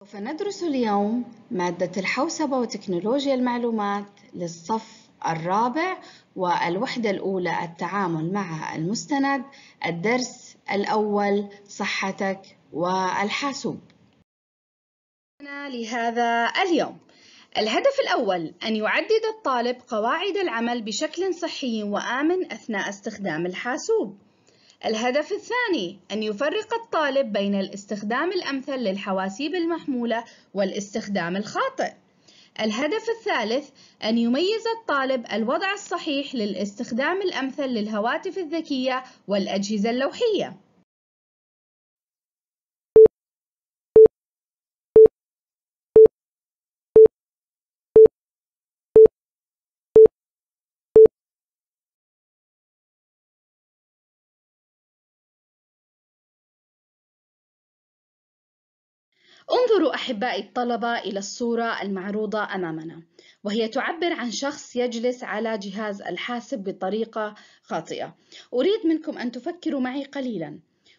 سوف ندرس اليوم مادة الحوسبة وتكنولوجيا المعلومات للصف الرابع والوحدة الأولى التعامل مع المستند الدرس الأول صحتك والحاسوب لهذا اليوم الهدف الأول أن يعدد الطالب قواعد العمل بشكل صحي وآمن أثناء استخدام الحاسوب الهدف الثاني أن يفرق الطالب بين الاستخدام الأمثل للحواسيب المحمولة والاستخدام الخاطئ. الهدف الثالث أن يميز الطالب الوضع الصحيح للاستخدام الأمثل للهواتف الذكية والأجهزة اللوحية. انظروا أحبائي الطلبة إلى الصورة المعروضة أمامنا وهي تعبر عن شخص يجلس على جهاز الحاسب بطريقة خاطئة أريد منكم أن تفكروا معي قليلاً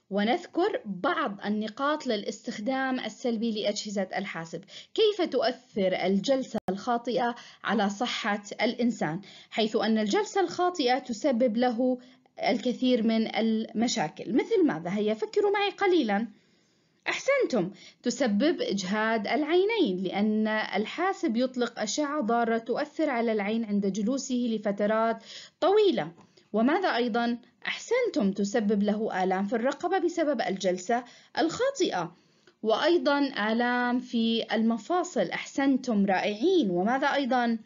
ونذكر بعض النقاط للاستخدام السلبي لأجهزة الحاسب كيف تؤثر الجلسة الخاطئة على صحة الإنسان حيث أن الجلسة الخاطئة تسبب له الكثير من المشاكل مثل ماذا هيا فكروا معي قليلاً أحسنتم تسبب إجهاد العينين لأن الحاسب يطلق أشعة ضارة تؤثر على العين عند جلوسه لفترات طويلة وماذا أيضا؟ أحسنتم تسبب له آلام في الرقبة بسبب الجلسة الخاطئة وأيضا آلام في المفاصل أحسنتم رائعين وماذا أيضا؟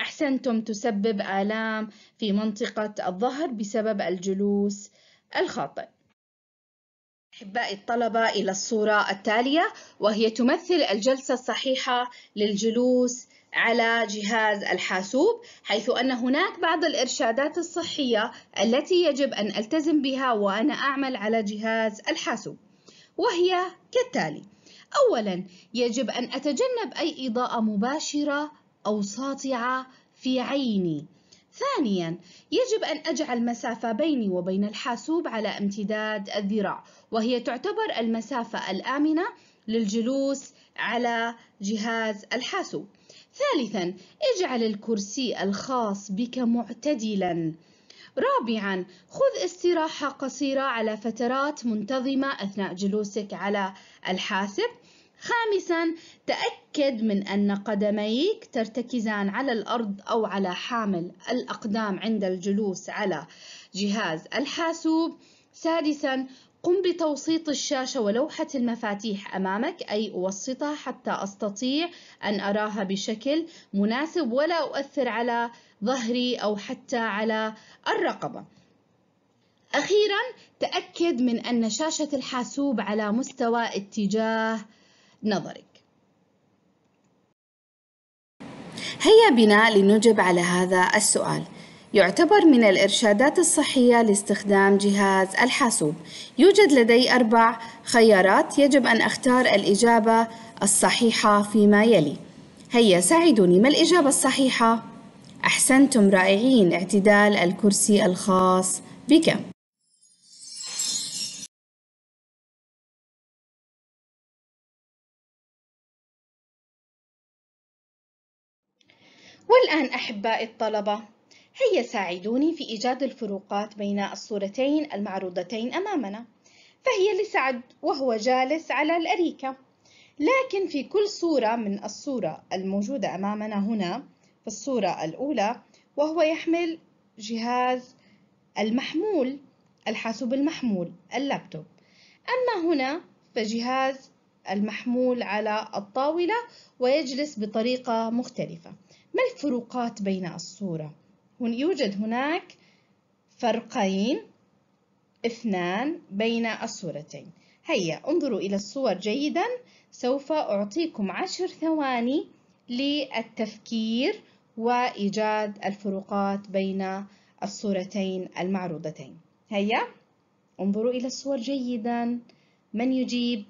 أحسنتم تسبب آلام في منطقة الظهر بسبب الجلوس الخاطئ أحبائي الطلبة إلى الصورة التالية وهي تمثل الجلسة الصحيحة للجلوس على جهاز الحاسوب حيث أن هناك بعض الإرشادات الصحية التي يجب أن ألتزم بها وأنا أعمل على جهاز الحاسوب وهي كالتالي أولا يجب أن أتجنب أي إضاءة مباشرة أو ساطعة في عيني ثانياً، يجب أن أجعل مسافة بيني وبين الحاسوب على امتداد الذراع، وهي تعتبر المسافة الآمنة للجلوس على جهاز الحاسوب. ثالثاً، اجعل الكرسي الخاص بك معتدلاً. رابعاً، خذ استراحة قصيرة على فترات منتظمة أثناء جلوسك على الحاسب. خامساً تأكد من أن قدميك ترتكزان على الأرض أو على حامل الأقدام عند الجلوس على جهاز الحاسوب سادساً قم بتوسيط الشاشة ولوحة المفاتيح أمامك أي أوسطها حتى أستطيع أن أراها بشكل مناسب ولا أؤثر على ظهري أو حتى على الرقبة أخيرا تأكد من أن شاشة الحاسوب على مستوى اتجاه نظرك هيا بنا لنجب على هذا السؤال يعتبر من الإرشادات الصحية لاستخدام جهاز الحاسوب يوجد لدي أربع خيارات يجب أن أختار الإجابة الصحيحة فيما يلي هيا ساعدوني ما الإجابة الصحيحة؟ أحسنتم رائعين اعتدال الكرسي الخاص بك الآن أحبائي الطلبة هيا ساعدوني في إيجاد الفروقات بين الصورتين المعروضتين أمامنا فهي لسعد وهو جالس على الأريكة لكن في كل صورة من الصورة الموجودة أمامنا هنا في الصورة الأولى وهو يحمل جهاز المحمول الحاسوب المحمول اللابتوب أما هنا فجهاز المحمول على الطاولة ويجلس بطريقة مختلفة ما الفروقات بين الصورة؟ يوجد هناك فرقين اثنان بين الصورتين هيا انظروا إلى الصور جيدا سوف أعطيكم عشر ثواني للتفكير وإيجاد الفروقات بين الصورتين المعروضتين هيا انظروا إلى الصور جيدا من يجيب؟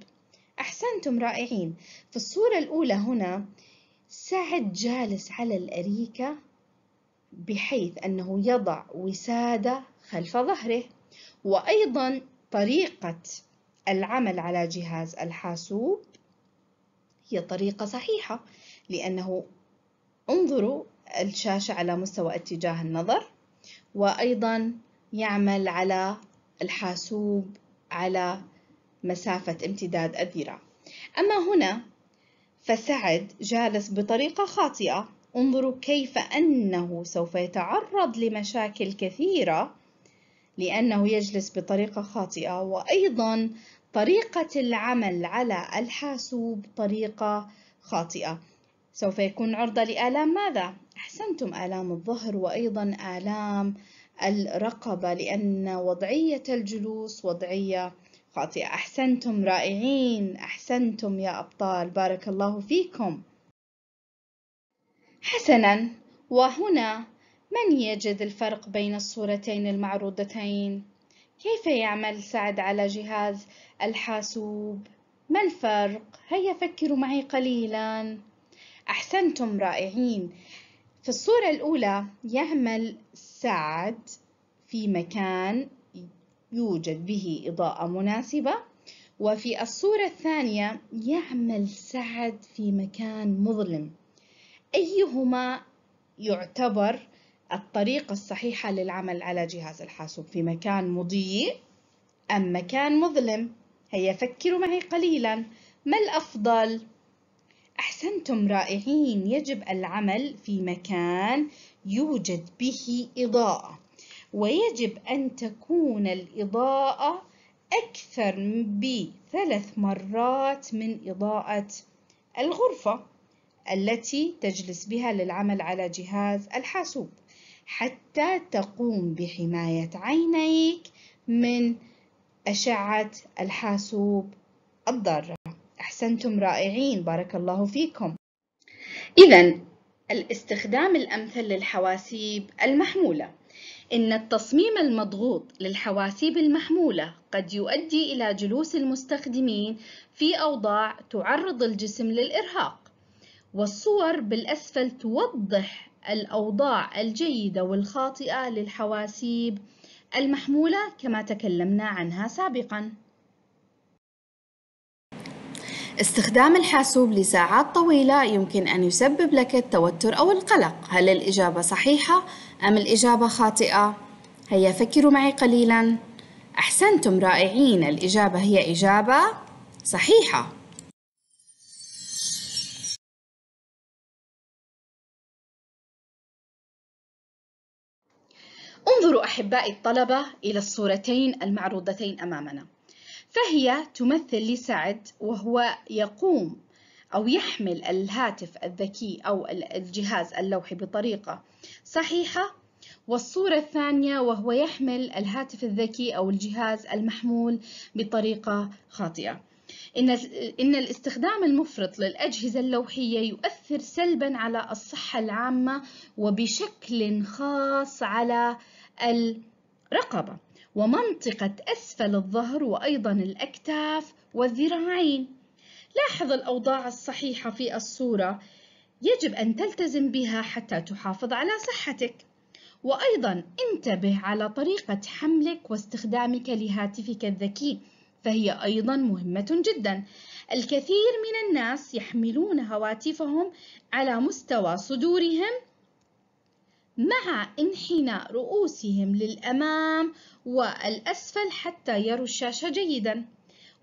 أحسنتم رائعين في الصورة الأولى هنا سعد جالس على الأريكة بحيث أنه يضع وسادة خلف ظهره وأيضا طريقة العمل على جهاز الحاسوب هي طريقة صحيحة لأنه انظروا الشاشة على مستوى اتجاه النظر وأيضا يعمل على الحاسوب على مسافة امتداد الذراع أما هنا فسعد جالس بطريقة خاطئة انظروا كيف أنه سوف يتعرض لمشاكل كثيرة لأنه يجلس بطريقة خاطئة وأيضا طريقة العمل على الحاسوب طريقة خاطئة سوف يكون عرضة لآلام ماذا؟ أحسنتم آلام الظهر وأيضا آلام الرقبة لأن وضعية الجلوس وضعية خاطئة أحسنتم رائعين أحسنتم يا أبطال بارك الله فيكم حسنا وهنا من يجد الفرق بين الصورتين المعروضتين كيف يعمل سعد على جهاز الحاسوب ما الفرق هيا فكروا معي قليلا أحسنتم رائعين في الصورة الأولى يعمل سعد في مكان يوجد به إضاءة مناسبة وفي الصورة الثانية يعمل سعد في مكان مظلم أيهما يعتبر الطريقة الصحيحة للعمل على جهاز الحاسوب في مكان مضيء أم مكان مظلم هيا فكروا معي قليلا ما الأفضل؟ أحسنتم رائعين يجب العمل في مكان يوجد به إضاءة ويجب أن تكون الإضاءة أكثر بثلاث مرات من إضاءة الغرفة التي تجلس بها للعمل على جهاز الحاسوب حتى تقوم بحماية عينيك من أشعة الحاسوب الضارة أحسنتم رائعين بارك الله فيكم إذا الاستخدام الأمثل للحواسيب المحمولة إن التصميم المضغوط للحواسيب المحمولة قد يؤدي إلى جلوس المستخدمين في أوضاع تعرض الجسم للإرهاق، والصور بالأسفل توضح الأوضاع الجيدة والخاطئة للحواسيب المحمولة كما تكلمنا عنها سابقاً. استخدام الحاسوب لساعات طويلة يمكن أن يسبب لك التوتر أو القلق، هل الإجابة صحيحة؟ أم الإجابة خاطئة؟ هيا فكروا معي قليلا أحسنتم رائعين الإجابة هي إجابة صحيحة انظروا أحبائي الطلبة إلى الصورتين المعروضتين أمامنا فهي تمثل لسعد وهو يقوم أو يحمل الهاتف الذكي أو الجهاز اللوحي بطريقة صحيحة والصورة الثانية وهو يحمل الهاتف الذكي أو الجهاز المحمول بطريقة خاطئة إن, إن الاستخدام المفرط للأجهزة اللوحية يؤثر سلبا على الصحة العامة وبشكل خاص على الرقبة ومنطقة أسفل الظهر وأيضا الأكتاف والذراعين لاحظ الأوضاع الصحيحة في الصورة يجب أن تلتزم بها حتى تحافظ على صحتك وأيضا انتبه على طريقة حملك واستخدامك لهاتفك الذكي فهي أيضا مهمة جدا الكثير من الناس يحملون هواتفهم على مستوى صدورهم مع انحناء رؤوسهم للأمام والأسفل حتى يروا الشاشة جيداً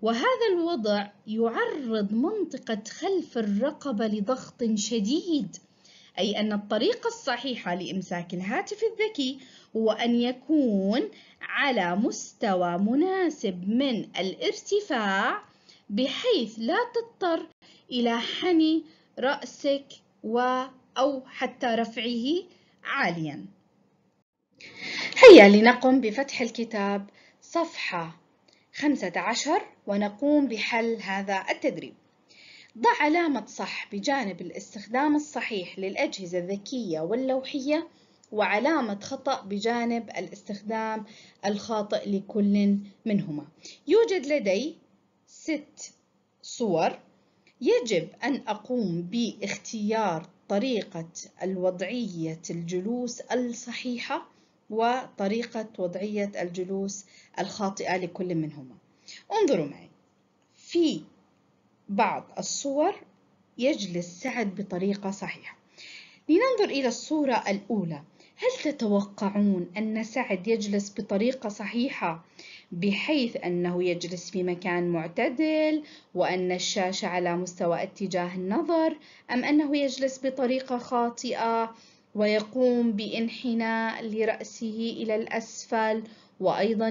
وهذا الوضع يعرض منطقة خلف الرقبة لضغط شديد أي أن الطريقة الصحيحة لإمساك الهاتف الذكي هو أن يكون على مستوى مناسب من الارتفاع بحيث لا تضطر إلى حني رأسك و أو حتى رفعه عاليا هيا لنقم بفتح الكتاب صفحة خمسة عشر ونقوم بحل هذا التدريب ضع علامة صح بجانب الاستخدام الصحيح للأجهزة الذكية واللوحية وعلامة خطأ بجانب الاستخدام الخاطئ لكل منهما يوجد لدي ست صور يجب أن أقوم باختيار طريقة الوضعية الجلوس الصحيحة وطريقة وضعية الجلوس الخاطئة لكل منهما انظروا معي في بعض الصور يجلس سعد بطريقة صحيحة لننظر إلى الصورة الأولى هل تتوقعون أن سعد يجلس بطريقة صحيحة بحيث أنه يجلس في مكان معتدل وأن الشاشة على مستوى اتجاه النظر أم أنه يجلس بطريقة خاطئة ويقوم بانحناء لرأسه إلى الأسفل وأيضا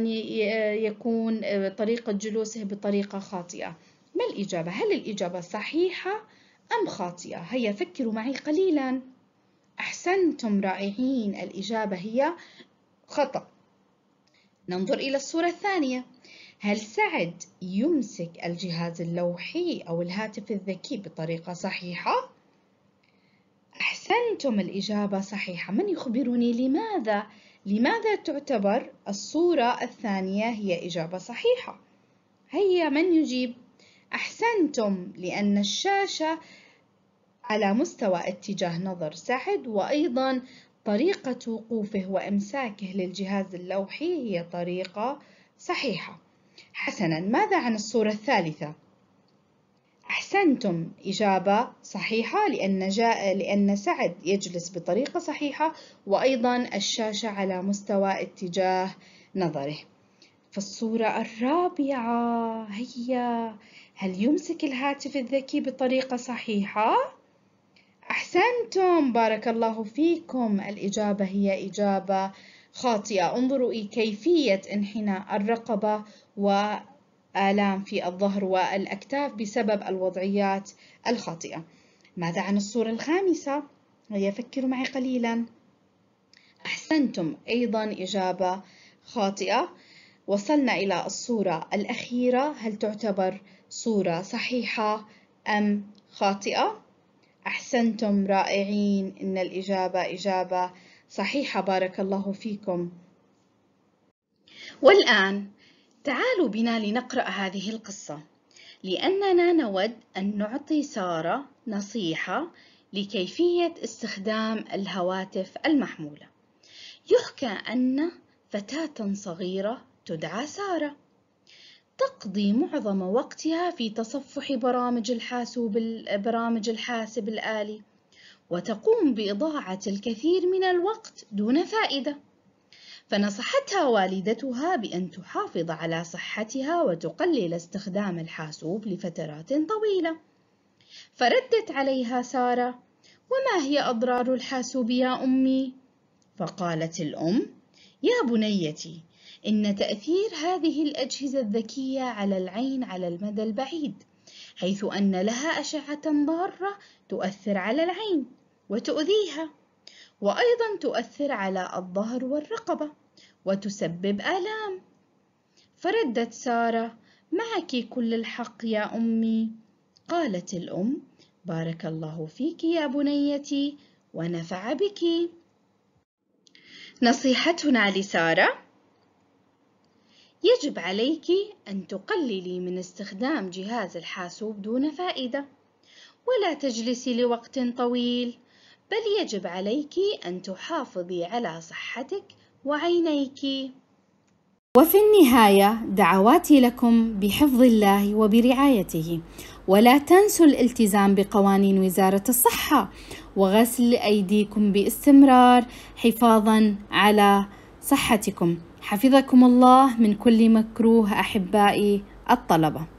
يكون آه، طريقة جلوسه بطريقة خاطئة ما الإجابة؟ هل الإجابة صحيحة أم خاطئة؟ هيا فكروا معي قليلا أحسنتم رائعين الإجابة هي خطأ ننظر إلى الصورة الثانية هل سعد يمسك الجهاز اللوحي أو الهاتف الذكي بطريقة صحيحة؟ أحسنتم الإجابة صحيحة من يخبرني لماذا؟ لماذا تعتبر الصورة الثانية هي إجابة صحيحة؟ هيا من يجيب؟ أحسنتم لأن الشاشة على مستوى اتجاه نظر سعد وأيضا طريقة وقوفه وإمساكه للجهاز اللوحي هي طريقة صحيحة حسنا ماذا عن الصورة الثالثة؟ أحسنتم إجابة صحيحة لأن, جاء لأن سعد يجلس بطريقة صحيحة وأيضا الشاشة على مستوى اتجاه نظره فالصورة الرابعة هي هل يمسك الهاتف الذكي بطريقة صحيحة؟ أحسنتم بارك الله فيكم الإجابة هي إجابة خاطئة انظروا كيفية انحناء الرقبة و آلام في الظهر والأكتاف بسبب الوضعيات الخاطئة ماذا عن الصورة الخامسة؟ هيا فكروا معي قليلا أحسنتم أيضا إجابة خاطئة وصلنا إلى الصورة الأخيرة هل تعتبر صورة صحيحة أم خاطئة؟ أحسنتم رائعين إن الإجابة إجابة صحيحة بارك الله فيكم والآن تعالوا بنا لنقرأ هذه القصة لأننا نود أن نعطي سارة نصيحة لكيفية استخدام الهواتف المحمولة يحكى أن فتاة صغيرة تدعى سارة تقضي معظم وقتها في تصفح برامج الحاسوب برامج الحاسب الآلي وتقوم بإضاعة الكثير من الوقت دون فائدة فنصحتها والدتها بأن تحافظ على صحتها وتقلل استخدام الحاسوب لفترات طويلة فردت عليها سارة وما هي أضرار الحاسوب يا أمي؟ فقالت الأم يا بنيتي إن تأثير هذه الأجهزة الذكية على العين على المدى البعيد حيث أن لها أشعة ضارة تؤثر على العين وتؤذيها وأيضا تؤثر على الظهر والرقبة وتسبب آلام فردت سارة معك كل الحق يا أمي قالت الأم بارك الله فيك يا بنيتي ونفع بك نصيحتنا لسارة يجب عليك أن تقللي من استخدام جهاز الحاسوب دون فائدة ولا تجلسي لوقت طويل بل يجب عليك أن تحافظي على صحتك وعينيك وفي النهاية دعواتي لكم بحفظ الله وبرعايته ولا تنسوا الالتزام بقوانين وزارة الصحة وغسل أيديكم باستمرار حفاظا على صحتكم حفظكم الله من كل مكروه أحبائي الطلبة